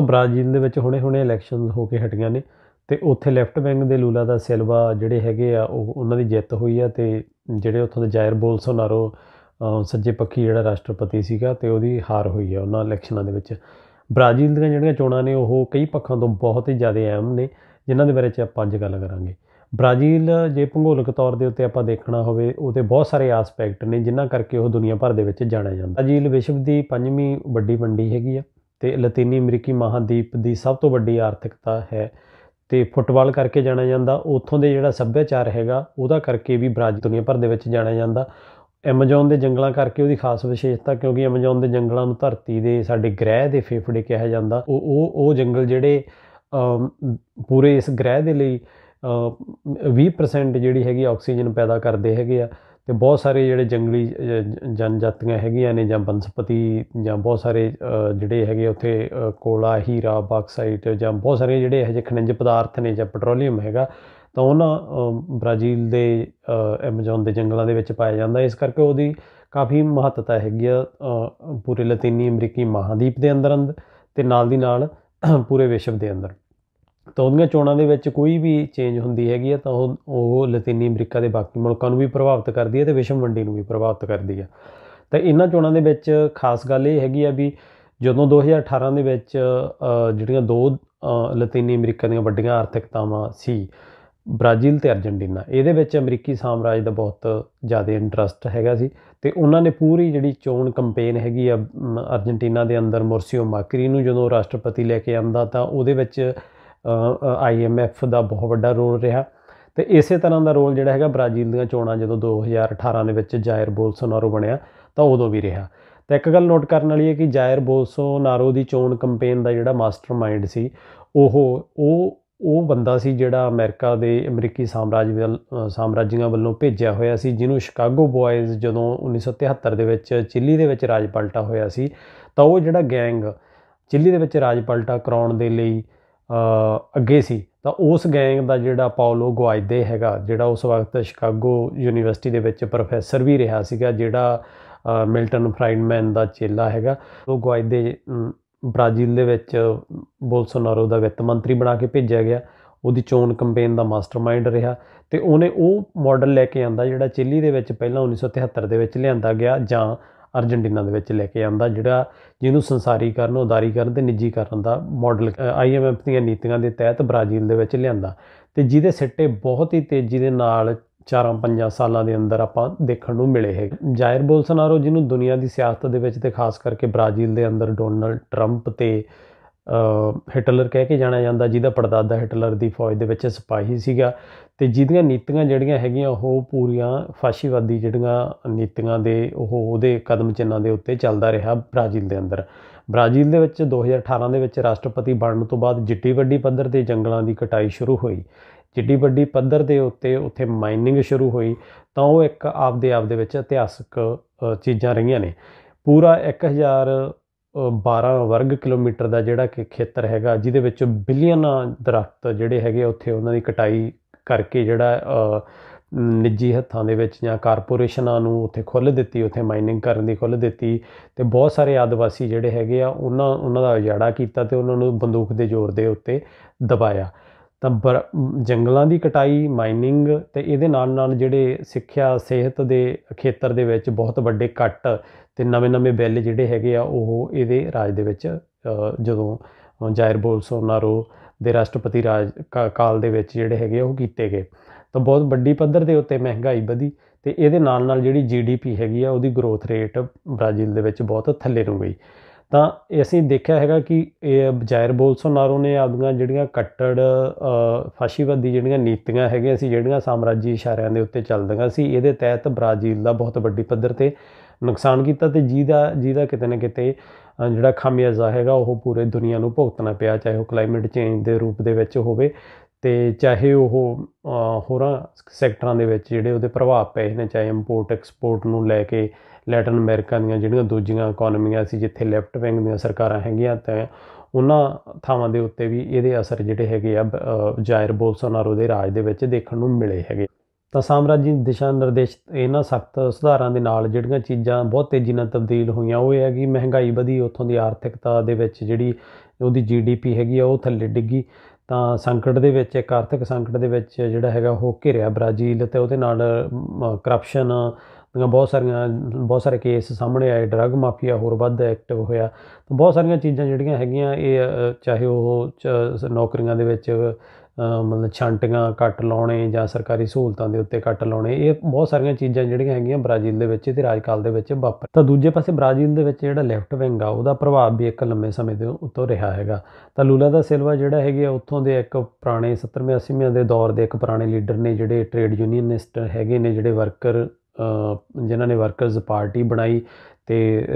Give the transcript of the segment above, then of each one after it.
Brazil ਦੇ ਵਿੱਚ ਹੁਣੇ-ਹੁਣੇ election ਹੋ ਕੇ ਹਟੀਆਂ ਨੇ ਤੇ ਉੱਥੇ ਲੈਫਟ ਵਿੰਗ ਦੇ ਲੂਲਾ ਦਾ ਸਿਲਵਾ ਜਿਹੜੇ ਹੈਗੇ ਆ ਉਹ ਉਹਨਾਂ ਦੀ ਜਿੱਤ ਹੋਈ ਆ ਤੇ ਜਿਹੜੇ ਉੱਥੋਂ ਦੇ ਜਾਇਰ ਬੋਲਸੋਨਾਰੋ ਸੱਜੇ ਪੱਖੀ ਜਿਹੜਾ ਰਾਸ਼ਟਰਪਤੀ ਸੀਗਾ ਤੇ ਉਹਦੀ ਹਾਰ ਹੋਈ ਆ ਉਹਨਾਂ ਇਲੈਕਸ਼ਨਾਂ ਦੇ ਵਿੱਚ ਬ੍ਰਾਜ਼ੀਲ ਦੀਆਂ ਜਿਹੜੀਆਂ ਚੋਣਾਂ ਨੇ ਉਹ ਕਈ ਪੱਖਾਂ ਤੋਂ ਬਹੁਤ ਹੀ ਜ਼ਿਆਦਾ ਅਹਿਮ ਨੇ ਜਿਨ੍ਹਾਂ ਦੇ ਬਾਰੇ ਚ ਆਪਾਂ ਅੱਜ ਗੱਲ ਕਰਾਂਗੇ ਬ੍ਰਾਜ਼ੀਲ ਜੇ ਭੂਗੋਲਿਕ ਤੌਰ ਦੇ ਉੱਤੇ ਆਪਾਂ ਦੇਖਣਾ ਹੋਵੇ ਉਹਦੇ ਬਹੁਤ ਸਾਰੇ ਐਸਪੈਕਟ ਨੇ ਜਿਨ੍ਹਾਂ ਕਰਕੇ ਉਹ ਦੁਨੀਆ ਭਰ ਦੇ ਵਿੱਚ ਜਾਣਿਆ ਜਾਂਦਾ ਬ੍ਰਾਜ਼ੀਲ ਵਿਸ਼ਵ ਦੀ ਪੰਜਵੀਂ ਵੱਡੀ ਮੰਡੀ ਹੈਗੀ ਆ ਤੇ ਲਾਤੀਨੀ ਅਮਰੀਕੀ ਮਹਾਦੀਪ ਦੀ ਸਭ ਤੋਂ ਵੱਡੀ ਆਰਥਿਕਤਾ ਹੈ ਤੇ ਫੁੱਟਬਾਲ ਕਰਕੇ ਜਾਣਿਆ ਜਾਂਦਾ ਉੱਥੋਂ ਦੇ ਜਿਹੜਾ ਸੱਭਿਆਚਾਰ ਹੈਗਾ ਉਹਦਾ ਕਰਕੇ ਵੀ ਬ੍ਰਾਜ਼ੀਲ ਦੁਨੀਆ ਭਰ ਦੇ ਵਿੱਚ ਜਾਣਿਆ ਜਾਂਦਾ ਐਮਾਜ਼ਨ ਦੇ ਜੰਗਲਾਂ ਕਰਕੇ ਉਹਦੀ ਖਾਸ ਵਿਸ਼ੇਸ਼ਤਾ ਕਿਉਂਕਿ ਐਮਾਜ਼ਨ ਦੇ ਜੰਗਲਾਂ ਨੂੰ ਧਰਤੀ ਦੇ ਸਾਡੇ ਗ੍ਰਹਿ ਦੇ ਫੇਫੜੇ ਕਿਹਾ ਜਾਂਦਾ ਉਹ ਉਹ ਉਹ ਜੰਗਲ ਜਿਹੜੇ ਪੂਰੇ ਇਸ ਗ੍ਰਹਿ ਦੇ ਲਈ 20% ਜਿਹੜੀ ਹੈਗੀ ਆਕਸੀਜਨ ਪੈਦਾ ਕਰਦੇ ਹੈਗੇ ਆ ਤੇ ਬਹੁਤ ਸਾਰੇ ਜਿਹੜੇ ਜੰਗਲੀ ਜਨਜਾਤੀਆਂ ਹੈਗੀਆਂ ਨੇ ਜਾਂ ਬਨਸਪਤੀ ਜਾਂ ਬਹੁਤ ਸਾਰੇ ਜਿਹੜੇ ਹੈਗੇ ਉੱਥੇ ਕੋਲਾ ਹੀਰਾ ਬਾਕਸਾਈਟ ਜਾਂ ਬਹੁਤ ਸਾਰੇ ਜਿਹੜੇ ਇਹੋ ਜਿਹੇ ਖਣਿਜ ਪਦਾਰਥ ਨੇ ਜਾਂ ਪੈਟਰੋਲੀਅਮ ਹੈਗਾ ਤਾਂ ਉਹਨਾਂ ਬ੍ਰਾਜ਼ੀਲ ਦੇ ਐਮਾਜ਼ਨ ਦੇ ਜੰਗਲਾਂ ਦੇ ਵਿੱਚ ਪਾਇਆ ਜਾਂਦਾ ਇਸ ਕਰਕੇ ਉਹਦੀ ਕਾਫੀ ਮਹੱਤਤਾ ਹੈਗੀ ਆ ਪੂਰੇ ਲਾਤੀਨੀ ਅਮਰੀਕੀ ਮਹਾਦੀਪ ਦੇ ਅੰਦਰ ਤੇ ਨਾਲ ਦੀ ਨਾਲ ਪੂਰੇ ਵਿਸ਼ਵ ਦੇ ਅੰਦਰ ਤਾਂ ਉਹਦੀਆਂ ਚੋਣਾਂ ਦੇ ਵਿੱਚ ਕੋਈ ਵੀ ਚੇਂਜ ਹੁੰਦੀ ਹੈਗੀ ਆ ਤਾਂ ਉਹ ਉਹ ਲਾਤੀਨੀ ਅਮਰੀਕਾ ਦੇ ਬਾਕੀ ਮੁਲਕਾਂ ਨੂੰ ਵੀ ਪ੍ਰਭਾਵਿਤ ਕਰਦੀ ਹੈ ਤੇ ਵਿਸ਼ਵ ਮੰਡੀ ਨੂੰ ਵੀ ਪ੍ਰਭਾਵਿਤ ਕਰਦੀ ਹੈ ਤਾਂ ਇਹਨਾਂ ਚੋਣਾਂ ਦੇ ਵਿੱਚ ਖਾਸ ਗੱਲ ਇਹ ਹੈਗੀ ਆ ਵੀ ਜਦੋਂ 2018 ਦੇ ਵਿੱਚ ਜਿਹੜੀਆਂ ਦੋ ਲਾਤੀਨੀ ਅਮਰੀਕਾ ਦੀਆਂ ਵੱਡੀਆਂ ਆਰਥਿਕਤਾਵਾਂ ਸੀ ਬ੍ਰਾਜ਼ੀਲ ਤੇ ਅਰਜਨਟੀਨਾ ਇਹਦੇ ਵਿੱਚ ਅਮਰੀਕੀ ਸਾਮਰਾਜ ਦਾ ਬਹੁਤ ਜ਼ਿਆਦਾ ਇੰਟਰਸਟ ਹੈਗਾ ਸੀ ਤੇ ਉਹਨਾਂ ਨੇ ਪੂਰੀ ਜਿਹੜੀ ਚੋਣ ਕੈਂਪੇਨ ਹੈਗੀ ਆ ਅਰਜਨਟੀਨਾ ਦੇ ਅੰਦਰ ਮੁਰਸੀਓ ਮਾਕਰੀ ਨੂੰ ਜਦੋਂ ਰਾਸ਼ਟਰਪਤੀ ਲੈ ਕੇ ਆਂਦਾ ਤਾਂ ਉਹਦੇ ਵਿੱਚ ਆਈਐਮਐਫ ਦਾ ਬਹੁਤ ਵੱਡਾ ਰੋਲ ਰਿਹਾ ਤੇ ਇਸੇ ਤਰ੍ਹਾਂ ਦਾ ਰੋਲ ਜਿਹੜਾ ਹੈਗਾ ਬ੍ਰਾਜ਼ੀਲ ਦੀਆਂ ਚੋਣਾਂ ਜਦੋਂ 2018 ਦੇ ਵਿੱਚ ਜਾਇਰ ਬੋਲਸੋਨਾਰੋ ਬਣਿਆ ਤਾਂ ਉਦੋਂ ਵੀ ਰਿਹਾ ਤਾਂ ਇੱਕ ਗੱਲ ਨੋਟ ਕਰਨ ਵਾਲੀ ਹੈ ਕਿ ਜਾਇਰ ਬੋਲਸੋਨਾਰੋ ਦੀ ਚੋਣ ਕੈਂਪੇਨ ਦਾ ਜਿਹੜਾ ਮਾਸਟਰਮਾਈਂਡ ਸੀ ਉਹ ਉਹ ਉਹ ਬੰਦਾ ਸੀ ਜਿਹੜਾ ਅਮਰੀਕਾ ਦੇ ਅਮਰੀਕੀ ਸਾਮਰਾਜ ਸਾਮਰਾਜੀਆਂ ਵੱਲੋਂ ਭੇਜਿਆ ਹੋਇਆ ਸੀ ਜਿਹਨੂੰ ਸ਼ਿਕਾਗੋ ਬॉयਜ਼ ਜਦੋਂ 1973 ਦੇ ਵਿੱਚ ਚਿੱਲੀ ਦੇ ਵਿੱਚ ਰਾਜ ਪਲਟਾ ਹੋਇਆ ਸੀ ਤਾਂ ਉਹ ਜਿਹੜਾ ਗੈਂਗ ਚਿੱਲੀ ਦੇ ਵਿੱਚ ਰਾਜ ਪਲਟਾ ਕਰਾਉਣ ਦੇ ਲਈ ਅੱਗੇ ਸੀ ਤਾਂ ਉਸ ਗੈਂਗ ਦਾ ਜਿਹੜਾ ਪਾਉਲੋ ਗੁਆਇਦੇ ਹੈਗਾ ਜਿਹੜਾ ਉਸ ਵਕਤ ਸ਼ਿਕਾਗੋ ਯੂਨੀਵਰਸਿਟੀ ਦੇ ਵਿੱਚ ਪ੍ਰੋਫੈਸਰ ਵੀ ਰਿਹਾ ਸੀਗਾ ਜਿਹੜਾ ਮਿਲਟਨ ਫਰਾਈਡਮੈਨ ਦਾ ਚੇਲਾ ਹੈਗਾ ਉਹ ਗੁਆਇਦੇ ਬ੍ਰਾਜ਼ੀਲ ਦੇ ਵਿੱਚ ਬੋਲਸੋਨਾਰੋ ਦਾ ਵਿੱਤ ਮੰਤਰੀ ਬਣਾ ਕੇ ਭੇਜਿਆ ਗਿਆ ਉਹਦੀ ਚੋਣ ਕੈਂਪੇਨ ਦਾ ਮਾਸਟਰਮਾਈਂਡ ਰਿਹਾ ਤੇ ਉਹਨੇ ਉਹ ਮਾਡਲ ਲੈ ਕੇ ਆਂਦਾ ਜਿਹੜਾ ਚਿੱਲੀ ਦੇ ਵਿੱਚ ਪਹਿਲਾਂ 1973 ਦੇ ਵਿੱਚ ਲਿਆਂਦਾ ਗਿਆ ਜਾਂ ਅਰਜنਟੀਨਾ ਦੇ ਵਿੱਚ ਲੈ ਕੇ ਆਂਦਾ ਜਿਹੜਾ ਜਿਹਨੂੰ ਸੰਸਾਰੀਕਰਨ ਉਦਾਰੀਕਰਨ ਤੇ ਨਿੱਜੀਕਰਨ ਦਾ ਮਾਡਲ ਆਈਐਮਐਫ ਦੀਆਂ ਨੀਤੀਆਂ ਦੇ ਤਹਿਤ ਬ੍ਰਾਜ਼ੀਲ ਦੇ ਵਿੱਚ ਲਿਆਂਦਾ ਤੇ ਜਿਹਦੇ ਸਿੱਟੇ ਬਹੁਤ ਹੀ ਤੇਜ਼ੀ ਦੇ ਨਾਲ 4-5 ਸਾਲਾਂ ਦੇ ਅੰਦਰ ਆਪਾਂ ਦੇਖਣ ਨੂੰ ਮਿਲੇ ਹੈ ਜਾਇਰ ਬੋਲਸਨਾਰੋ ਜਿਹਨੂੰ ਦੁਨੀਆ ਦੀ ਸਿਆਸਤ ਦੇ ਵਿੱਚ ਤੇ ਖਾਸ ਕਰਕੇ ਬ੍ਰਾਜ਼ੀਲ ਦੇ ਅੰਦਰ ਡੋਨਲਡ ਟਰੰਪ ਤੇ ਹਿਟਲਰ ਕਹਿ ਕੇ ਜਾਣਿਆ ਜਾਂਦਾ ਜਿਹਦਾ ਪੜਦਾਦਾ ਹਿਟਲਰ ਦੀ ਫੌਜ ਦੇ ਵਿੱਚ ਸਿਪਾਹੀ ਸੀਗਾ ਤੇ ਜਿਹਦੀਆਂ ਨੀਤੀਆਂ ਜਿਹੜੀਆਂ ਹੈਗੀਆਂ ਉਹ ਪੂਰੀਆਂ ਫਾਸ਼ੀਵਾਦੀ ਜਿਹੜੀਆਂ ਨੀਤੀਆਂ ਦੇ ਉਹ ਉਹਦੇ ਕਦਮ ਚਿੰਨਾਂ ਦੇ ਉੱਤੇ ਚੱਲਦਾ ਰਿਹਾ ਬ੍ਰਾਜ਼ੀਲ ਦੇ ਅੰਦਰ ਬ੍ਰਾਜ਼ੀਲ ਦੇ ਵਿੱਚ 2018 ਦੇ ਵਿੱਚ ਰਾਸ਼ਟਰਪਤੀ ਬਣਨ ਤੋਂ ਬਾਅਦ ਜਿੱਡੀ ਵੱਡੀ ਪੱਧਰ ਤੇ ਜੰਗਲਾਂ ਦੀ ਕਟਾਈ ਸ਼ੁਰੂ ਹੋਈ ਜਿੱਡੀ ਵੱਡੀ ਪੱਧਰ ਦੇ ਉੱਤੇ ਉੱਥੇ ਮਾਈਨਿੰਗ ਸ਼ੁਰੂ ਹੋਈ ਤਾਂ ਉਹ ਇੱਕ ਆਪਦੇ ਆਪ ਦੇ ਵਿੱਚ ਇਤਿਹਾਸਕ ਚੀਜ਼ਾਂ ਰਹੀਆਂ ਨੇ ਪੂਰਾ 1000 12 ਵਰਗ ਕਿਲੋਮੀਟਰ ਦਾ ਜਿਹੜਾ ਕਿ ਖੇਤਰ ਹੈਗਾ ਜਿਹਦੇ ਵਿੱਚ ਬਿਲੀਅਨ ਦਰਖਤ ਜਿਹੜੇ ਹੈਗੇ ਉੱਥੇ ਉਹਨਾਂ ਦੀ ਕਟਾਈ ਕਰਕੇ ਜਿਹੜਾ ਨਿੱਜੀ ਹੱਥਾਂ ਦੇ ਵਿੱਚ ਜਾਂ ਕਾਰਪੋਰੇਸ਼ਨਾਂ ਨੂੰ ਉੱਥੇ ਖੁੱਲ੍ਹ ਦਿੱਤੀ ਉੱਥੇ ਮਾਈਨਿੰਗ ਕਰਨ ਦੀ ਖੁੱਲ੍ਹ ਦਿੱਤੀ ਤੇ ਬਹੁਤ ਸਾਰੇ ਆਦਿਵਾਸੀ ਜਿਹੜੇ ਹੈਗੇ ਆ ਉਹਨਾਂ ਉਹਨਾਂ ਦਾ ਉਜਾੜਾ ਕੀਤਾ ਤੇ ਉਹਨਾਂ ਨੂੰ ਬੰਦੂਕ ਦੇ ਜ਼ੋਰ ਦੇ ਉੱਤੇ ਦਬਾਇਆ ਤਾਂ ਜੰਗਲਾਂ ਦੀ ਕਟਾਈ ਮਾਈਨਿੰਗ ਤੇ ਇਹਦੇ ਨਾਲ ਨਾਲ ਜਿਹੜੇ ਸਿੱਖਿਆ ਸਿਹਤ ਦੇ ਖੇਤਰ ਦੇ ਵਿੱਚ ਬਹੁਤ ਵੱਡੇ ਕੱਟ ਤੇ ਨਵੇਂ-ਨਵੇਂ ਬਿੱਲ ਜਿਹੜੇ ਹੈਗੇ ਆ ਉਹ ਇਹਦੇ ਰਾਜ ਦੇ ਵਿੱਚ ਜਦੋਂ ਜਾਇਰ ਬੋਲਸੋਨਾਰੋ ਦੇ ਰਾਸ਼ਟਰਪਤੀ ਰਾਜ ਕਾਲ ਦੇ ਵਿੱਚ ਜਿਹੜੇ ਹੈਗੇ ਉਹ ਕੀਤੇ ਗਏ ਤਾਂ ਬਹੁਤ ਵੱਡੀ ਪੱਧਰ ਦੇ ਉੱਤੇ ਮਹਿੰਗਾਈ ਵਧੀ ਤੇ ਇਹਦੇ ਨਾਲ ਨਾਲ ਜਿਹੜੀ ਜੀਡੀਪੀ ਹੈਗੀ ਆ ਉਹਦੀ ਗਰੋਥ ਰੇਟ ਬ੍ਰਾਜ਼ੀਲ ਦੇ ਵਿੱਚ ਬਹੁਤ ਥੱਲੇ ਨੂੰ ਗਈ ਤਾਂ ਅਸੀਂ ਦੇਖਿਆ ਹੈਗਾ ਕਿ ਬਜਾਇਰ ਬੋਲਸੋਨਾਰੋ ਨੇ ਆਪਦੀਆਂ ਜਿਹੜੀਆਂ ਕੱਟੜ ਫਾਸ਼ੀਵਾਦੀ ਜਿਹੜੀਆਂ ਨੀਤੀਆਂ ਹੈਗੀਆਂ ਸੀ ਜਿਹੜੀਆਂ ਸਾਮਰਾਜੀ ਇਸ਼ਾਰਿਆਂ ਦੇ ਉੱਤੇ ਚੱਲਦੀਆਂ ਸੀ ਇਹਦੇ ਤਹਿਤ ਬ੍ਰਾਜ਼ੀਲ ਦਾ ਬਹੁਤ ਵੱਡੀ ਪੱਧਰ ਤੇ ਨੁਕਸਾਨ ਕੀਤਾ ਤੇ ਜਿਹਦਾ ਜਿਹਦਾ ਕਿਤੇ ਨਾ ਕਿਤੇ ਜਿਹੜਾ ਖਾਮਿਆਜ਼ਾ ਹੈਗਾ ਉਹ ਪੂਰੇ ਦੁਨੀਆ ਨੂੰ ਭੁਗਤਣਾ ਪਿਆ ਚਾਹੇ ਉਹ ਕਲਾਈਮੇਟ ਚੇਂਜ ਦੇ ਰੂਪ ਦੇ ਵਿੱਚ ਹੋਵੇ ਤੇ ਚਾਹੇ ਉਹ ਹੋਰਾਂ ਸੈਕਟਰਾਂ ਦੇ ਵਿੱਚ ਜਿਹੜੇ ਉਹਦੇ ਪ੍ਰਭਾਵ ਪਏ ਨੇ ਚਾਹੇ ਇੰਪੋਰਟ ਐਕਸਪੋਰਟ ਨੂੰ ਲੈ ਕੇ ਲੈਟਨ ਅਮਰੀਕਾ ਦੀਆਂ ਜਿਹੜੀਆਂ ਦੂਜੀਆਂ ਇਕਨੋਮੀਆਂ ਸੀ ਜਿੱਥੇ ਲੈਫਟ ਵਿੰਗ ਦੀਆਂ ਸਰਕਾਰਾਂ ਹੈਗੀਆਂ ਤੇ ਉਹਨਾਂ ਥਾਵਾਂ ਦੇ ਉੱਤੇ ਵੀ ਇਹਦੇ ਅਸਰ ਜਿਹੜੇ ਹੈਗੇ ਆ ਜਾਇਰ ਬੋਲਸੋਨਾਰੋ ਦੇ ਰਾਜ ਦੇ ਵਿੱਚ ਦੇਖਣ ਨੂੰ ਮਿਲੇ ਹੈਗੇ ਤਾਂ ਸਾਮਰਾਜੀ ਦਿਸ਼ਾ ਨਿਰਦੇਸ਼ ਇਹਨਾਂ ਸਖਤ ਸੁਧਾਰਾਂ ਦੇ ਨਾਲ ਜਿਹੜੀਆਂ ਚੀਜ਼ਾਂ ਬਹੁਤ ਤੇਜ਼ੀ ਨਾਲ ਤਬਦੀਲ ਹੋਈਆਂ ਉਹ ਇਹ ਹੈ ਕਿ ਮਹਿੰਗਾਈ ਵਧੀ ਉੱਥੋਂ ਦੀ ਆਰਥਿਕਤਾ ਦੇ ਵਿੱਚ ਜਿਹੜੀ ਉਹਦੀ ਜੀਡੀਪੀ ਹੈਗੀ ਆ ਉਹ ਥੱਲੇ ਡਿੱਗੀ ਤਾਂ ਸੰਕਟ ਦੇ ਵਿੱਚ ਇੱਕ ਆਰਥਿਕ ਸੰਕਟ ਦੇ ਵਿੱਚ ਜਿਹੜਾ ਹੈਗਾ ਉਹ ਘਿਰਿਆ ਬ੍ਰਾਜ਼ੀਲ ਤੇ ਉਹਦੇ ਨਾਲ ਕਰਪਸ਼ਨ ਤਾਂ ਬਹੁਤ ਸਾਰੀਆਂ ਬਹੁਤ ਸਾਰੇ ਕੇਸ ਸਾਹਮਣੇ ਆਏ ਡਰੱਗ ਮਾਫੀਆ ਹੋਰ ਵੱਧ ਐਕਟਿਵ ਹੋਇਆ ਤਾਂ ਬਹੁਤ ਸਾਰੀਆਂ ਚੀਜ਼ਾਂ ਜਿਹੜੀਆਂ ਹੈਗੀਆਂ ਇਹ ਚਾਹੇ ਉਹ ਨੌਕਰੀਆਂ ਦੇ ਵਿੱਚ ਮਤਲਬ ਛਾਂਟੀਆਂ ਕੱਟ ਲਾਉਣੇ ਜਾਂ ਸਰਕਾਰੀ ਸਹੂਲਤਾਂ ਦੇ ਉੱਤੇ ਕੱਟ ਲਾਉਣੇ ਇਹ ਬਹੁਤ ਸਾਰੀਆਂ ਚੀਜ਼ਾਂ ਜਿਹੜੀਆਂ ਹੈਗੀਆਂ ਬ੍ਰਾਜ਼ੀਲ ਦੇ ਵਿੱਚ ਤੇ ਰਾਜਕਾਲ ਦੇ ਵਿੱਚ ਵਾਪਰ ਤਾਂ ਦੂਜੇ ਪਾਸੇ ਬ੍ਰਾਜ਼ੀਲ ਦੇ ਵਿੱਚ ਜਿਹੜਾ ਲੈਫਟ ਵਿੰਗ ਆ ਉਹਦਾ ਪ੍ਰਭਾਵ ਵੀ ਇੱਕ ਲੰਮੇ ਸਮੇਂ ਤੋਂ ਉੱਤੋਂ ਰਿਹਾ ਹੈਗਾ ਤਾਂ ਲੂਲਾ ਦਾ ਸਿਲਵਾ ਜਿਹੜਾ ਹੈਗੇ ਉੱਥੋਂ ਦੇ ਇੱਕ ਪੁਰਾਣੇ 70ਵੇਂ 80ਵੇਂ ਦੇ ਦੌਰ ਦੇ ਇੱਕ ਪੁਰਾਣੇ ਲੀਡਰ ਨੇ ਜਿਹੜੇ ਟ੍ਰੇਡ ਯੂਨੀਅਨਿਸਟ ਹੈਗੇ ਨੇ ਜਿਹੜੇ ਵਰਕਰ ਜਿਨ੍ਹਾਂ ਨੇ ਵਰਕਰਜ਼ ਪਾਰਟੀ ਬਣਾਈ ਤੇ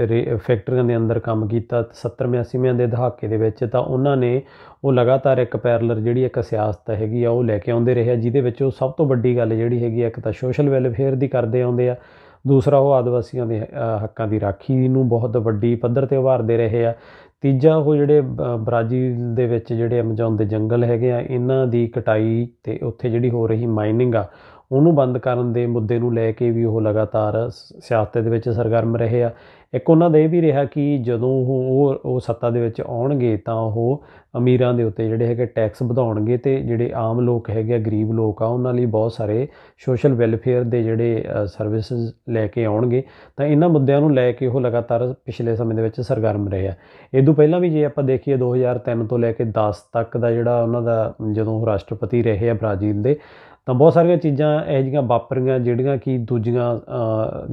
ਫੈਕਟਰੀਆਂ ਦੇ ਅੰਦਰ ਕੰਮ ਕੀਤਾ 70 80ਵੇਂ ਦੇ ਦਹਾਕੇ ਦੇ ਵਿੱਚ ਤਾਂ ਉਹਨਾਂ ਨੇ ਉਹ ਲਗਾਤਾਰ ਇੱਕ ਪੈਰਲਰ ਜਿਹੜੀ ਇੱਕ ਸਿਆਸਤ ਹੈਗੀ ਆ ਉਹ ਲੈ ਕੇ ਆਉਂਦੇ ਰਹੇ ਆ ਜਿਹਦੇ ਵਿੱਚ ਉਹ ਸਭ ਤੋਂ ਵੱਡੀ ਗੱਲ ਜਿਹੜੀ ਹੈਗੀ ਆ ਇੱਕ ਤਾਂ ਸੋਸ਼ਲ ਵੈਲਫੇਅਰ ਦੀ ਕਰਦੇ ਆਉਂਦੇ ਆ ਦੂਸਰਾ ਉਹ ਆਦਿਵਾਸੀਆਂ ਦੇ ਹੱਕਾਂ ਦੀ ਰਾਖੀ ਨੂੰ ਬਹੁਤ ਵੱਡੀ ਪੱਧਰ ਤੇ ਉਭਾਰਦੇ ਰਹੇ ਆ ਤੀਜਾ ਉਹ ਜਿਹੜੇ ਬ੍ਰਾਜ਼ੀਲ ਦੇ ਵਿੱਚ ਜਿਹੜੇ ਅਮਾਜ਼ਨ ਦੇ ਜੰਗਲ ਹੈਗੇ ਆ ਇਹਨਾਂ ਦੀ ਕਟਾਈ ਤੇ ਉੱਥੇ ਜਿਹੜੀ ਹੋ ਰਹੀ ਮਾਈਨਿੰਗ ਆ ਉਹਨੂੰ ਬੰਦ ਕਰਨ ਦੇ ਮੁੱਦੇ ਨੂੰ ਲੈ ਕੇ ਵੀ ਉਹ ਲਗਾਤਾਰ ਸਿਆਸਤ ਦੇ ਵਿੱਚ ਸਰਗਰਮ ਰਹੇ ਆ ਇੱਕ ਉਹਨਾਂ ਦਾ ਇਹ ਵੀ ਰਿਹਾ ਕਿ ਜਦੋਂ ਉਹ ਉਹ ਸੱਤਾ ਦੇ ਵਿੱਚ ਆਉਣਗੇ ਤਾਂ ਉਹ ਅਮੀਰਾਂ ਦੇ ਉੱਤੇ ਜਿਹੜੇ ਹੈਗੇ ਟੈਕਸ ਵਧਾਉਣਗੇ ਤੇ ਜਿਹੜੇ ਆਮ ਲੋਕ ਹੈਗੇ ਆ ਗਰੀਬ ਲੋਕ ਆ ਉਹਨਾਂ ਲਈ ਬਹੁਤ ਸਾਰੇ ਸੋਸ਼ਲ ਵੈਲਫੇਅਰ ਦੇ ਜਿਹੜੇ ਸਰਵਿਸਿਜ਼ ਲੈ ਕੇ ਆਉਣਗੇ ਤਾਂ ਇਹਨਾਂ ਮੁੱਦਿਆਂ ਨੂੰ ਲੈ ਕੇ ਉਹ ਲਗਾਤਾਰ ਪਿਛਲੇ ਸਮੇਂ ਦੇ ਵਿੱਚ ਸਰਗਰਮ ਰਹੇ ਆ ਇਹ ਤੋਂ ਪਹਿਲਾਂ ਵੀ ਜੇ ਆਪਾਂ ਦੇਖੀਏ 2003 ਤੋਂ ਲੈ ਕੇ 10 ਤੱਕ ਦਾ ਜਿਹੜਾ ਉਹਨਾਂ ਦਾ ਜਦੋਂ ਉਹ ਰਾਸ਼ਟਰਪਤੀ ਰਹੇ ਆ ਬ੍ਰਾਜ਼ੀਲ ਦੇ ਤਾਂ ਬਹੁਤ ਸਾਰੀਆਂ ਚੀਜ਼ਾਂ ਇਹ ਜਿਹੀਆਂ ਵਾਪਰੀਆਂ ਜਿਹੜੀਆਂ ਕਿ ਦੂਜੀਆਂ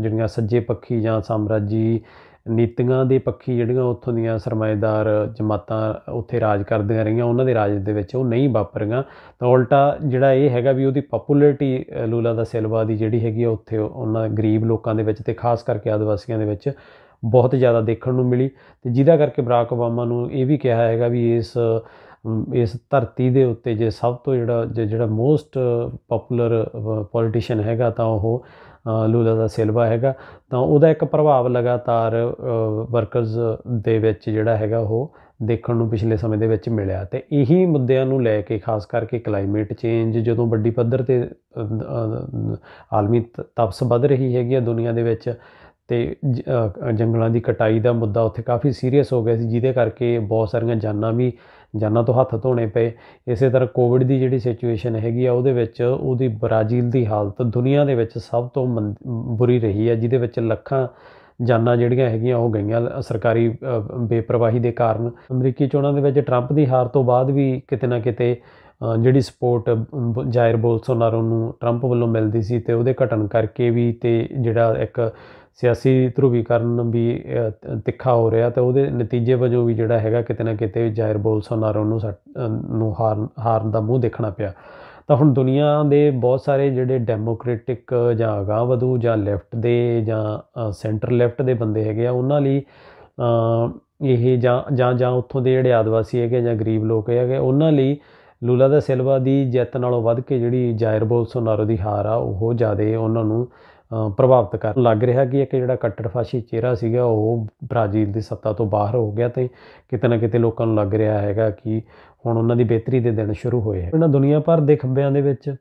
ਜਿਹੜੀਆਂ ਸੱਜੇ ਪੱਖੀ ਜਾਂ ਸਾਮਰਾਜੀ ਨੀਤੀਆਂ ਦੇ ਪੱਖੀ ਜਿਹੜੀਆਂ ਉੱਥੋਂ ਦੀਆਂ ਸਰਮਾਇਦਾਰ ਜਮਾਤਾਂ ਉੱਥੇ ਰਾਜ ਕਰਦੀਆਂ ਰਹੀਆਂ ਉਹਨਾਂ ਦੇ ਰਾਜ ਦੇ ਵਿੱਚ ਉਹ ਨਹੀਂ ਵਾਪਰੀਆਂ ਤਾਂ ਉਲਟਾ ਜਿਹੜਾ ਇਹ ਹੈਗਾ ਵੀ ਉਹਦੀ ਪਪੂਲੈਰਿਟੀ ਲੂਲਾ ਦਾ ਸਿਲਵਾ ਦੀ ਜਿਹੜੀ ਹੈਗੀ ਉੱਥੇ ਉਹਨਾਂ ਗਰੀਬ ਲੋਕਾਂ ਦੇ ਵਿੱਚ ਤੇ ਖਾਸ ਕਰਕੇ ਆਦਿਵਾਸੀਆਂ ਦੇ ਵਿੱਚ ਬਹੁਤ ਜ਼ਿਆਦਾ ਦੇਖਣ ਨੂੰ ਮਿਲੀ ਤੇ ਜਿਹਦਾ ਕਰਕੇ ਬਰਾਕ ਓਬਾਮਾ ਨੂੰ ਇਹ ਵੀ ਕਿਹਾ ਹੈਗਾ ਵੀ ਇਸ ਇਸ ਧਰਤੀ ਦੇ ਉੱਤੇ ਜੇ ਸਭ ਤੋਂ ਜਿਹੜਾ ਜਿਹੜਾ ਮੋਸਟ ਪਪੂਲਰ ਪੋਲੀਟੀਸ਼ੀਅਨ ਹੈਗਾ ਤਾਂ ਉਹ ਲੂਲਾ ਦਾ ਸਿਲਵਾ ਹੈਗਾ ਤਾਂ ਉਹਦਾ ਇੱਕ ਪ੍ਰਭਾਵ ਲਗਾਤਾਰ ਵਰਕਰਸ ਦੇ ਵਿੱਚ ਜਿਹੜਾ ਹੈਗਾ ਉਹ ਦੇਖਣ ਨੂੰ ਪਿਛਲੇ ਸਮੇਂ ਦੇ ਵਿੱਚ ਮਿਲਿਆ ਤੇ ਇਹੀ ਮੁੱਦਿਆਂ ਨੂੰ ਲੈ ਕੇ ਖਾਸ ਕਰਕੇ ਕਲਾਈਮੇਟ ਚੇਂਜ ਜਦੋਂ ਵੱਡੀ ਪੱਧਰ ਤੇ ਆਲਮੀ ਤਪਸ ਵੱਧ ਰਹੀ ਹੈਗੀ ਆ ਦੁਨੀਆ ਦੇ ਵਿੱਚ ਤੇ ਜੰਗਲਾਂ ਦੀ ਕਟਾਈ ਦਾ ਮੁੱਦਾ ਉੱਥੇ ਕਾਫੀ ਸੀਰੀਅਸ ਹੋ ਗਿਆ ਸੀ ਜਿਹਦੇ ਕਰਕੇ ਬਹੁਤ ਸਾਰੀਆਂ ਜਾਨਾਂ ਵੀ ਜਾਨਾਂ ਤੋਂ ਹੱਥ ਧੋਣੇ ਪਏ ਇਸੇ ਤਰ੍ਹਾਂ ਕੋਵਿਡ ਦੀ ਜਿਹੜੀ ਸਿਚੁਏਸ਼ਨ ਹੈਗੀ ਆ ਉਹਦੇ ਵਿੱਚ ਉਹਦੀ ਬ੍ਰਾਜ਼ੀਲ ਦੀ ਹਾਲਤ ਦੁਨੀਆ ਦੇ ਵਿੱਚ ਸਭ ਤੋਂ ਬੁਰੀ ਰਹੀ ਹੈ ਜਿਹਦੇ ਵਿੱਚ ਲੱਖਾਂ ਜਾਨਾਂ ਜਿਹੜੀਆਂ ਹੈਗੀਆਂ ਉਹ ਗਈਆਂ ਸਰਕਾਰੀ ਬੇਪਰਵਾਹੀ ਦੇ ਕਾਰਨ ਅਮਰੀਕੀ ਚੋਣਾਂ ਦੇ ਵਿੱਚ ਟਰੰਪ ਦੀ ਹਾਰ ਤੋਂ ਬਾਅਦ ਵੀ ਕਿਤੇ ਨਾ ਕਿਤੇ ਜਿਹੜੀ ਸਪੋਰਟ ਜਾਇਰ ਬੋਲਸੋਨਾਰੋ ਨੂੰ ਟਰੰਪ ਵੱਲੋਂ ਮਿਲਦੀ ਸੀ ਤੇ ਉਹਦੇ ਘਟਨ ਕਰਕੇ ਵੀ ਤੇ ਜਿਹੜਾ ਇੱਕ ਸਿਆਸੀ ਧਰੂਵੀਕਰਨ ਵੀ ਤਿੱਖਾ ਹੋ ਰਿਹਾ ਤਾਂ ਉਹਦੇ ਨਤੀਜੇ ਵਜੋਂ ਵੀ ਜਿਹੜਾ ਹੈਗਾ ਕਿਤੇ ਨਾ ਕਿਤੇ ਜਾਇਰ ਬੋਲਸੋਨਾਰੋ ਨੂੰ ਨੂੰ ਹਾਰਨ ਹਾਰਨ ਦਾ ਮੂੰਹ ਦੇਖਣਾ ਪਿਆ ਤਾਂ ਹੁਣ ਦੁਨੀਆ ਦੇ ਬਹੁਤ ਸਾਰੇ ਜਿਹੜੇ ਡੈਮੋਕ੍ਰੈਟਿਕ ਜਾਂ ਅਗਾਹ ਵਧੂ ਜਾਂ ਲੈਫਟ ਦੇ ਜਾਂ ਸੈਂਟਰ ਲੈਫਟ ਦੇ ਬੰਦੇ ਹੈਗੇ ਆ ਉਹਨਾਂ ਲਈ ਇਹ ਜਾਂ ਜਾਂ ਜਾਂ ਉੱਥੋਂ ਦੇ ਜਿਹੜੇ ਆਦਿਵਾਸੀ ਹੈਗੇ ਜਾਂ ਗਰੀਬ ਲੋਕ ਹੈਗੇ ਉਹਨਾਂ ਲਈ ਲੂਲਾ ਦਾ ਸਿਲਵਾ ਦੀ ਜਿੱਤ ਨਾਲੋਂ ਵੱਧ ਕੇ ਜਿਹੜੀ ਜਾਇਰ ਬੋਲਸੋਨਾਰੋ ਦੀ ਹਾਰ ਆ ਉਹ ਜ਼ਿਆਦੇ ਉਹਨਾਂ ਨੂੰ ਪ੍ਰਭਾਵਿਤ ਕਰ ਲੱਗ ਰਿਹਾ ਕਿ ਇੱਕ ਜਿਹੜਾ ਕੱਟੜਫਾਸ਼ੀ ਚਿਹਰਾ ਸੀਗਾ ਉਹ ਬ੍ਰਾਜ਼ੀਲ ਦੀ ਸੱਤਾ ਤੋਂ ਬਾਹਰ ਹੋ ਗਿਆ ਤੇ ਕਿਤੇ ਨਾ ਕਿਤੇ ਲੋਕਾਂ ਨੂੰ ਲੱਗ ਰਿਹਾ ਹੈਗਾ ਕਿ ਹੁਣ ਉਹਨਾਂ ਦੀ ਬਿਹਤਰੀ ਦੇ ਦਿਨ ਸ਼ੁਰੂ ਹੋਏ ਹਨ ਇਹਨਾਂ ਦੁਨੀਆ ਭਰ ਦੇ ਖੱਬਿਆਂ ਦੇ ਵਿੱਚ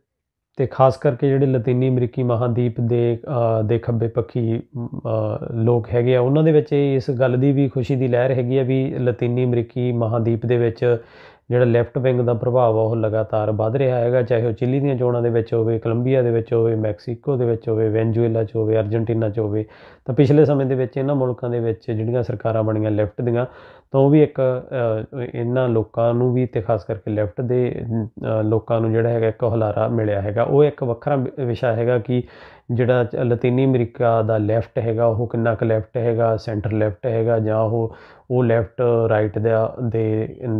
ਤੇ ਖਾਸ ਕਰਕੇ ਜਿਹੜੇ ਲਾਤੀਨੀ ਅਮਰੀਕੀ ਮਹਾਦੀਪ ਦੇ ਦੇ ਖੱਬੇ ਪੱਖੀ ਲੋਕ ਹੈਗੇ ਆ ਉਹਨਾਂ ਦੇ ਵਿੱਚ ਇਸ ਗੱਲ ਦੀ ਵੀ ਖੁਸ਼ੀ ਦੀ ਲਹਿਰ ਹੈਗੀ ਆ ਵੀ ਲਾਤੀਨੀ ਅਮਰੀਕੀ ਮਹਾਦੀਪ ਦੇ ਵਿੱਚ ਜਿਹੜਾ ਲੈਫਟ ਵਿੰਗ ਦਾ ਪ੍ਰਭਾਵ ਆ ਉਹ ਲਗਾਤਾਰ ਵੱਧ ਰਿਹਾ ਹੈਗਾ ਚਾਹੇ ਉਹ ਚਿਲੀ ਦੀਆਂ ਚੋਣਾਂ ਦੇ ਵਿੱਚ ਹੋਵੇ ਕੋਲੰਬੀਆ ਦੇ ਵਿੱਚ ਹੋਵੇ ਮੈਕਸੀਕੋ ਦੇ ਵਿੱਚ ਹੋਵੇ ਵੈਨਜ਼ੂਏਲਾ 'ਚ ਹੋਵੇ ਅਰਜنٹੀਨਾ 'ਚ ਹੋਵੇ ਤਾਂ ਪਿਛਲੇ ਸਮੇਂ ਦੇ ਵਿੱਚ ਇਹਨਾਂ ਮੁਲਕਾਂ ਦੇ ਵਿੱਚ ਜਿਹੜੀਆਂ ਸਰਕਾਰਾਂ ਬਣੀਆਂ ਲੈਫਟ ਦੀਆਂ ਤਾਂ ਉਹ ਵੀ ਇੱਕ ਇਹਨਾਂ ਲੋਕਾਂ ਨੂੰ ਵੀ ਤੇ ਖਾਸ ਕਰਕੇ ਲੈਫਟ ਦੇ ਲੋਕਾਂ ਨੂੰ ਜਿਹੜਾ ਹੈਗਾ ਇੱਕ ਹੁਲਾਰਾ ਮਿਲਿਆ ਹੈਗਾ ਉਹ ਇੱਕ ਵੱਖਰਾ ਵਿਸ਼ਾ ਹੈਗਾ ਕਿ ਜਿਹੜਾ ਲਾਤੀਨੀ ਅਮਰੀਕਾ ਦਾ ਲੈਫਟ ਹੈਗਾ ਉਹ ਕਿੰਨਾ ਕੁ ਲੈਫਟ ਹੈਗਾ ਸੈਂਟਰ ਲੈਫਟ ਹੈਗਾ ਜਾਂ ਉਹ ਉਹ ਲੈਫਟ ਰਾਈਟ ਦੇ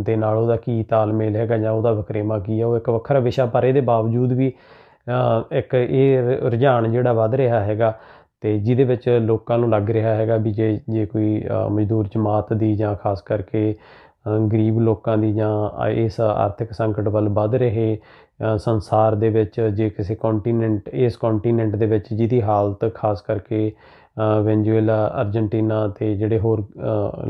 ਦੇ ਨਾਲ ਉਹਦਾ ਕੀ ਤਾਲਮੇਲ ਹੈਗਾ ਜਾਂ ਉਹਦਾ ਵਕਰੇਮਾ ਕੀ ਹੈ ਉਹ ਇੱਕ ਵੱਖਰਾ ਵਿਸ਼ਾ ਪਰ ਇਹਦੇ ਬਾਵਜੂਦ ਵੀ ਇੱਕ ਇਹ ਰੁਝਾਨ ਜਿਹੜਾ ਵੱਧ ਰਿਹਾ ਹੈਗਾ ਤੇ ਜਿਹਦੇ ਵਿੱਚ ਲੋਕਾਂ ਨੂੰ ਲੱਗ ਰਿਹਾ ਹੈਗਾ ਵੀ ਜੇ ਜੇ ਕੋਈ ਮਜ਼ਦੂਰ ਜਮਾਤ ਦੀ ਜਾਂ ਖਾਸ ਕਰਕੇ ਗਰੀਬ ਲੋਕਾਂ ਦੀ ਜਾਂ ਇਸ ਆਰਥਿਕ ਸੰਕਟ ਵੱਲ ਵੱਧ ਰਹੇ ਸੰਸਾਰ ਦੇ ਵਿੱਚ ਜੇ ਕਿਸੇ ਕੰਟੀਨੈਂਟ ਇਸ ਕੰਟੀਨੈਂਟ ਦੇ ਵਿੱਚ ਜਿਹਦੀ ਹਾਲਤ ਖਾਸ ਕਰਕੇ ਵੈਂਜੂਏਲਾ ਅਰਜਨਟੀਨਾ ਤੇ ਜਿਹੜੇ ਹੋਰ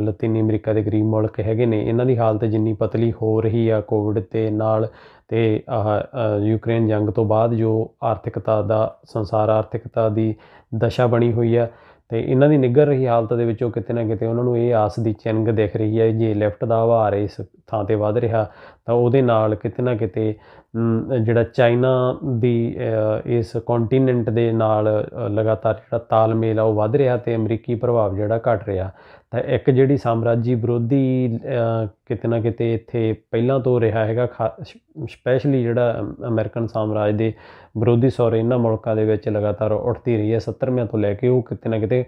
ਲਾਤੀਨੀ ਅਮਰੀਕਾ ਦੇ ਗਰੀਬ ਮੁਲਕ ਹੈਗੇ ਨੇ ਇਹਨਾਂ ਦੀ ਹਾਲਤ ਜਿੰਨੀ ਪਤਲੀ ਹੋ ਰਹੀ ਆ ਕੋਵਿਡ ਤੇ ਨਾਲ ਤੇ ਆਹ ਯੂਕਰੇਨ ਜੰਗ ਤੋਂ ਬਾਅਦ ਜੋ ਆਰਥਿਕਤਾ ਦਾ ਸੰਸਾਰ ਆਰਥਿਕਤਾ ਦੀ ਦਸ਼ਾ ਬਣੀ ਹੋਈ ਆ ਤੇ ਇਹਨਾਂ ਦੀ ਨਿਗਰ ਰਹੀ ਹਾਲਤ ਦੇ ਵਿੱਚੋਂ ਕਿਤੇ ਨਾ ਕਿਤੇ ਉਹਨਾਂ ਨੂੰ ਇਹ ਆਸ ਦੀ ਚਿੰਗ ਦਿਖ ਰਹੀ ਹੈ ਜੇ ਲੈਫਟ ਦਾ ਆਵਾਰ ਇਸ ਥਾਂ ਤੇ ਵੱਧ ਰਿਹਾ ਤਾਂ ਉਹਦੇ ਨਾਲ ਕਿਤੇ ਨਾ ਕਿਤੇ ਜਿਹੜਾ ਚਾਈਨਾ ਦੀ ਇਸ ਕੰਟੀਨੈਂਟ ਦੇ ਨਾਲ ਲਗਾਤਾਰ ਜਿਹੜਾ ਤਾਲਮੇਲ ਆ ਉਹ ਵੱਧ ਰਿਹਾ ਤੇ ਅਮਰੀਕੀ ਪ੍ਰਭਾਵ ਜਿਹੜਾ ਘਟ ਰਿਹਾ ਤਾਂ ਇੱਕ ਜਿਹੜੀ ਸਾਮਰਾਜੀ ਵਿਰੋਧੀ ਕਿਤੇ ਨਾ ਕਿਤੇ ਇੱਥੇ ਪਹਿਲਾਂ ਤੋਂ ਰਿਹਾ ਹੈਗਾ ਸਪੈਸ਼ਲੀ ਜਿਹੜਾ ਅਮਰੀਕਨ ਸਾਮਰਾਜ ਦੇ ਵਿਰੋਧੀ ਸੌਰੇ ਇਹਨਾਂ ਮੁਲਕਾਂ ਦੇ ਵਿੱਚ ਲਗਾਤਾਰ ਉੱਠਦੀ ਰਹੀ ਹੈ 70ਵਿਆਂ ਤੋਂ ਲੈ ਕੇ ਉਹ ਕਿਤੇ ਨਾ ਕਿਤੇ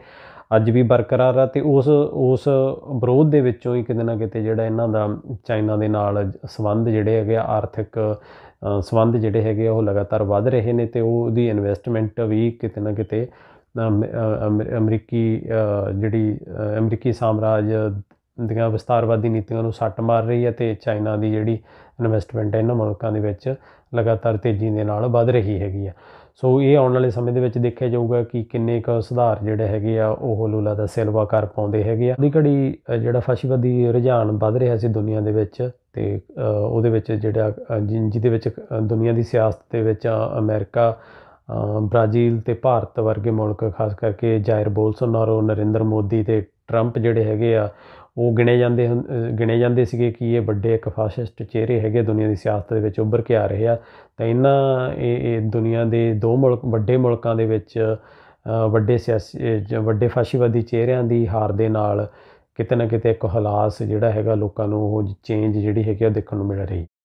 ਅੱਜ ਵੀ ਬਰਕਰਾਰ ਆ ਤੇ ਉਸ ਉਸ ਵਿਰੋਧ ਦੇ ਵਿੱਚੋਂ ਹੀ ਕਿਤੇ ਨਾ ਕਿਤੇ ਜਿਹੜਾ ਇਹਨਾਂ ਦਾ ਚਾਈਨਾ ਦੇ ਨਾਲ ਸੰਬੰਧ ਜਿਹੜੇ ਹੈਗੇ ਆਰਥਿਕ ਸਬੰਧ ਜਿਹੜੇ ਹੈਗੇ ਉਹ ਲਗਾਤਾਰ ਵੱਧ ਰਹੇ ਨੇ ਤੇ ਉਹਦੀ ਇਨਵੈਸਟਮੈਂਟ ਵੀ ਕਿਤੇ ਨਾ ਕਿਤੇ ਅਮਰੀਕੀ ਜਿਹੜੀ ਅਮਰੀਕੀ ਸਾਮਰਾਜ ਦੀਆਂ ਵਿਸਤਾਰਵਾਦੀ ਨੀਤੀਆਂ ਨੂੰ ਸੱਟ ਮਾਰ ਰਹੀ ਹੈ ਤੇ ਚਾਈਨਾ ਦੀ ਜਿਹੜੀ ਇਨਵੈਸਟਮੈਂਟ ਹੈ ਇਹਨਾਂ ਮੁਲਕਾਂ ਦੇ ਵਿੱਚ ਲਗਾਤਾਰ ਤੇਜ਼ੀ ਦੇ ਨਾਲ ਵੱਧ ਰਹੀ ਹੈਗੀ ਆ ਸੋ ਇਹ ਆਉਣ ਵਾਲੇ ਸਮੇਂ ਦੇ ਵਿੱਚ ਦੇਖਿਆ ਜਾਊਗਾ ਕਿ ਕਿੰਨੇ ਕੁ ਸੁਧਾਰ ਜਿਹੜੇ ਹੈਗੇ ਆ ਉਹ ਲੂਲਾ ਦਾ ਸਿਲਵਾ ਕਰ ਪਾਉਂਦੇ ਹੈਗੇ ਆ ਦੀ ਘੜੀ ਜਿਹੜਾ ਫਾਸ਼ੀਵਾਦੀ ਰੁਝਾਨ ਵੱਧ ਰਿਹਾ ਸੀ ਦੁਨੀਆ ਦੇ ਵਿੱਚ ਤੇ ਉਹਦੇ ਵਿੱਚ ਜਿਹੜਾ ਜਿਹਦੇ ਵਿੱਚ ਦੁਨੀਆ ਦੀ ਸਿਆਸਤ ਦੇ ਵਿੱਚ ਅਮਰੀਕਾ ਬ੍ਰਾਜ਼ੀਲ ਤੇ ਭਾਰਤ ਵਰਗੇ ਮੁਲਕ ਖਾਸ ਕਰਕੇ ਜਾਇਰ ਬੋਲਸੋਨਾਰੋ ਨਰਿੰਦਰ ਮੋਦੀ ਤੇ ਟਰੰਪ ਜਿਹੜੇ ਹੈਗੇ ਆ ਉਹ ਗਿਣੇ ਜਾਂਦੇ ਗਿਣੇ ਜਾਂਦੇ ਸੀਗੇ ਕਿ ਇਹ ਵੱਡੇ ਇੱਕ ਫਾਸ਼ਿਸਟ ਚਿਹਰੇ ਹੈਗੇ ਦੁਨੀਆ ਦੀ ਸਿਆਸਤ ਦੇ ਵਿੱਚ ਉੱਭਰ ਕੇ ਆ ਰਹੇ ਆ ਤਾਂ ਇਹਨਾਂ ਇਹ ਦੁਨੀਆ ਦੇ ਦੋ ਮੁਲਕ ਵੱਡੇ ਮੁਲਕਾਂ ਦੇ ਵਿੱਚ ਵੱਡੇ ਸਿਆਸੀ ਵੱਡੇ ਫਾਸ਼ੀਵਾਦੀ ਚਿਹਰਿਆਂ ਦੀ ਹਾਰ ਦੇ ਨਾਲ ਕਿਤੇ ਨਾ ਕਿਤੇ ਇੱਕ ਹਲਾਸ ਜਿਹੜਾ ਹੈਗਾ ਲੋਕਾਂ ਨੂੰ ਉਹ ਚੇਂਜ ਜਿਹੜੀ ਹੈਗੀ ਆ ਦੇਖਣ ਨੂੰ ਮਿਲ ਰਹੀ